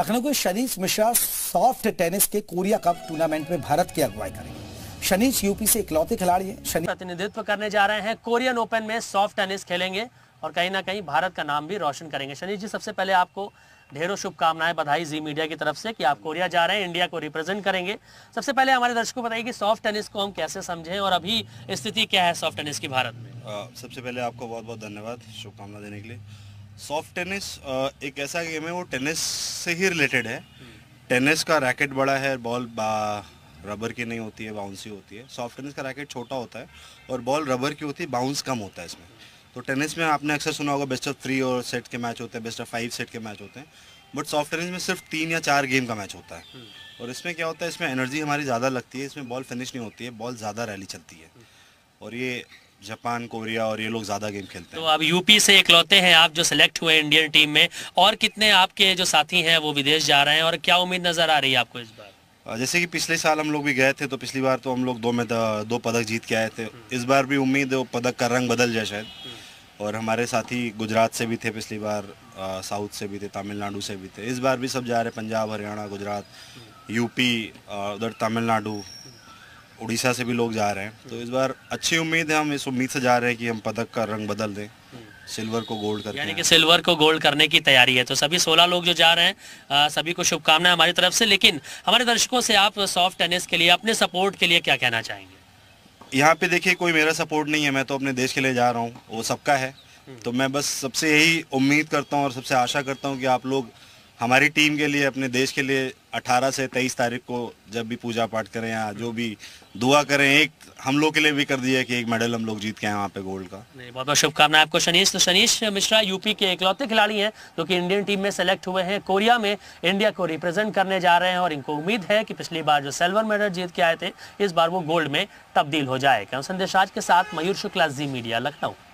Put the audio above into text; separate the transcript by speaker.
Speaker 1: Lucknow Shanish Mishra soft tennis के Korea cup tournament में भारत की अगुवाई करेंगे शनीश यूपी से इकलौते खिलाड़ी है हैं प्रतिनिधित्व करने जा रहे हैं कोरियन ओपन में सॉफ्ट टेनिस खेलेंगे और कहीं ना कहीं भारत का नाम भी रोशन करेंगे शनीश जी सबसे पहले आपको ढेरों शुभकामनाएं बधाई जी मीडिया की तरफ से कि आप कोरिया जा रहे हैं इंडिया को रिप्रेजेंट करेंगे सबसे पहले हमारे दर्शकों बताइए कि सॉफ्ट टेनिस को हम कैसे समझें और अभी स्थिति क्या है सॉफ्ट टेनिस की भारत में सबसे पहले आपको बहुत बहुत
Speaker 2: धन्यवाद शुभकामना देने के लिए सॉफ्ट टेनिस एक ऐसा गेम है वो टेनिस से ही रिलेटेड है टेनिस का रैकेट बड़ा है बॉल रबर की नहीं होती है बाउंस ही होती है सॉफ्ट टेनिस का रैकेट छोटा होता है और बॉल रबर की होती है बाउंस कम होता है इसमें तो टेनिस में आपने अक्सर सुना होगा बेस्ट ऑफ थ्री और सेट के मैच होते हैं बेस्ट ऑफ फाइव सेट के मैच होते हैं बट सॉफ्ट टेनिस में सिर्फ तीन या चार गेम का मैच होता है हम्म। और इसमें क्या होता है इसमें एनर्जी हमारी ज़्यादा लगती है इसमें बॉल फिनिश नहीं होती है बॉल ज़्यादा रैली चलती है और ये जापान कोरिया और ये लोग ज़्यादा गेम खेलते हैं तो
Speaker 1: आप यूपी से इकलौते हैं आप जो सिलेक्ट हुए इंडियन टीम में और कितने आपके जो साथी हैं वो विदेश जा रहे हैं और क्या उम्मीद नज़र आ रही है आपको इस
Speaker 2: बार जैसे कि पिछले साल हम लोग भी गए थे तो पिछली बार तो हम लोग दो में दो पदक जीत के आए थे हम्म। इस बार भी उम्मीद है पदक का रंग बदल जाए शायद हम्म। और हमारे साथी गुजरात से भी थे पिछली बार साउथ से भी थे तमिलनाडु से भी थे इस बार भी सब जा रहे पंजाब हरियाणा गुजरात हम्म। यूपी उधर तमिलनाडु उड़ीसा से भी लोग जा रहे हैं तो इस बार अच्छी उम्मीद है हम इस उम्मीद से जा रहे हैं कि हम पदक का रंग बदल दें सिल्वर को गोल्ड करके यानी कि
Speaker 1: सिल्वर को गोल्ड करने की तैयारी है तो सभी 16 लोग जो जा रहे हैं आ, सभी को शुभकामनाएं हमारी तरफ से लेकिन हमारे दर्शकों से आप सॉफ्ट टेनिस के लिए अपने सपोर्ट के लिए क्या कहना चाहेंगे
Speaker 2: यहाँ पे देखिए कोई मेरा सपोर्ट नहीं है मैं तो अपने देश के लिए जा रहा हूँ वो सबका है हम्म। तो मैं बस सबसे यही उम्मीद करता हूँ और सबसे आशा करता हूँ कि आप लोग हमारी टीम के लिए अपने देश के लिए 18 से 23 तारीख को जब भी पूजा पाठ करें या जो भी दुआ करें एक हम लोग के लिए भी कर दिया कि एक मेडल हम लोग जीत के आए वहाँ पे गोल्ड का
Speaker 1: नहीं बहुत बहुत शुभकामनाएं आपको शनीश तो शनीश मिश्रा यूपी के इकलौते खिलाड़ी हैं जो तो कि इंडियन टीम में सेलेक्ट हुए हैं कोरिया में इंडिया को रिप्रेजेंट करने जा रहे हैं और इनको उम्मीद है कि पिछली बार जो सिल्वर मेडल जीत के आए थे इस बार वो गोल्ड में तब्दील हो जाए संदेश आज के साथ मयूर शुक्ला जी मीडिया लखनऊ